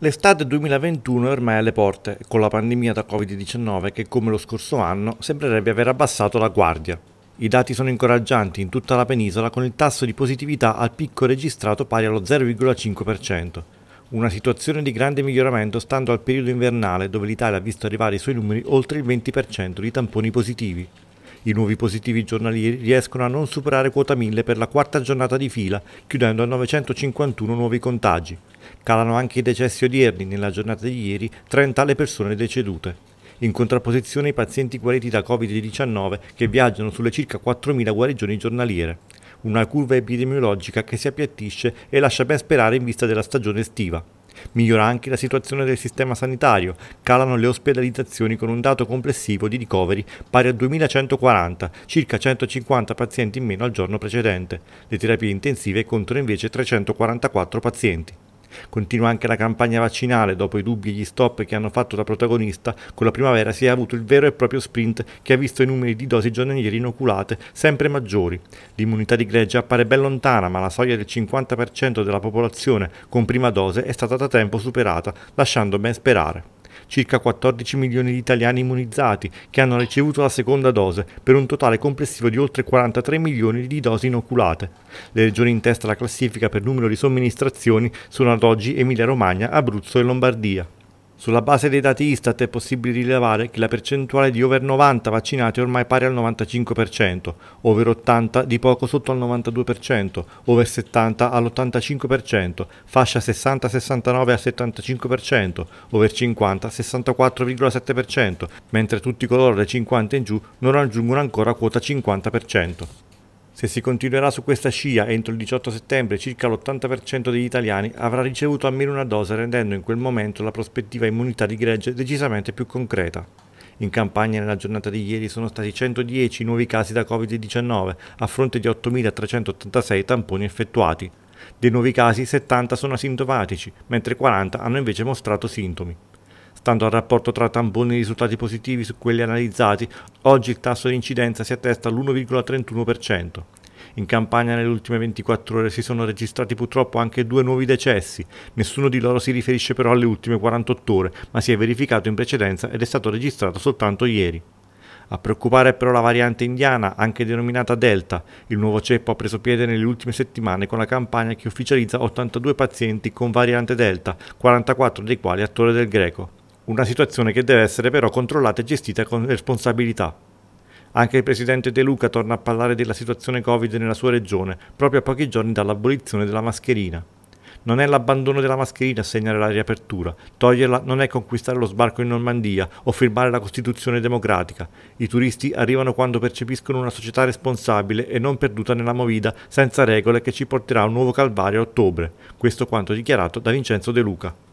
L'estate 2021 è ormai alle porte, con la pandemia da Covid-19 che, come lo scorso anno, sembrerebbe aver abbassato la guardia. I dati sono incoraggianti in tutta la penisola con il tasso di positività al picco registrato pari allo 0,5%. Una situazione di grande miglioramento stando al periodo invernale dove l'Italia ha visto arrivare i suoi numeri oltre il 20% di tamponi positivi. I nuovi positivi giornalieri riescono a non superare quota 1000 per la quarta giornata di fila, chiudendo a 951 nuovi contagi. Calano anche i decessi odierni, nella giornata di ieri 30 le persone decedute. In contrapposizione i pazienti guariti da Covid-19 che viaggiano sulle circa 4.000 guarigioni giornaliere. Una curva epidemiologica che si appiattisce e lascia ben sperare in vista della stagione estiva. Migliora anche la situazione del sistema sanitario, calano le ospedalizzazioni con un dato complessivo di ricoveri pari a 2140, circa 150 pazienti in meno al giorno precedente. Le terapie intensive contano invece 344 pazienti. Continua anche la campagna vaccinale, dopo i dubbi e gli stop che hanno fatto da protagonista, con la primavera si è avuto il vero e proprio sprint che ha visto i numeri di dosi giornalieri inoculate sempre maggiori. L'immunità di greggia appare ben lontana, ma la soglia del 50% della popolazione con prima dose è stata da tempo superata, lasciando ben sperare circa 14 milioni di italiani immunizzati che hanno ricevuto la seconda dose, per un totale complessivo di oltre 43 milioni di dosi inoculate. Le regioni in testa alla classifica per numero di somministrazioni sono ad oggi Emilia-Romagna, Abruzzo e Lombardia. Sulla base dei dati Istat è possibile rilevare che la percentuale di over 90 vaccinati è ormai pari al 95%, over 80 di poco sotto al 92%, over 70 all'85%, fascia 60-69 al 75%, over 50 64,7%, mentre tutti coloro dai 50 in giù non raggiungono ancora quota 50%. Se si continuerà su questa scia entro il 18 settembre circa l'80% degli italiani avrà ricevuto almeno una dose rendendo in quel momento la prospettiva immunità di gregge decisamente più concreta. In campagna nella giornata di ieri sono stati 110 nuovi casi da Covid-19 a fronte di 8.386 tamponi effettuati. Dei nuovi casi 70 sono asintomatici, mentre 40 hanno invece mostrato sintomi. Stando al rapporto tra tamponi e risultati positivi su quelli analizzati, oggi il tasso di incidenza si attesta all'1,31%. In campagna nelle ultime 24 ore si sono registrati purtroppo anche due nuovi decessi, nessuno di loro si riferisce però alle ultime 48 ore, ma si è verificato in precedenza ed è stato registrato soltanto ieri. A preoccupare è però la variante indiana, anche denominata Delta. Il nuovo ceppo ha preso piede nelle ultime settimane con la campagna che ufficializza 82 pazienti con variante Delta, 44 dei quali a Torre del Greco. Una situazione che deve essere però controllata e gestita con responsabilità. Anche il presidente De Luca torna a parlare della situazione Covid nella sua regione, proprio a pochi giorni dall'abolizione della mascherina. Non è l'abbandono della mascherina a segnare la riapertura, toglierla non è conquistare lo sbarco in Normandia o firmare la Costituzione democratica. I turisti arrivano quando percepiscono una società responsabile e non perduta nella movida senza regole che ci porterà a un nuovo calvario a ottobre. Questo quanto dichiarato da Vincenzo De Luca.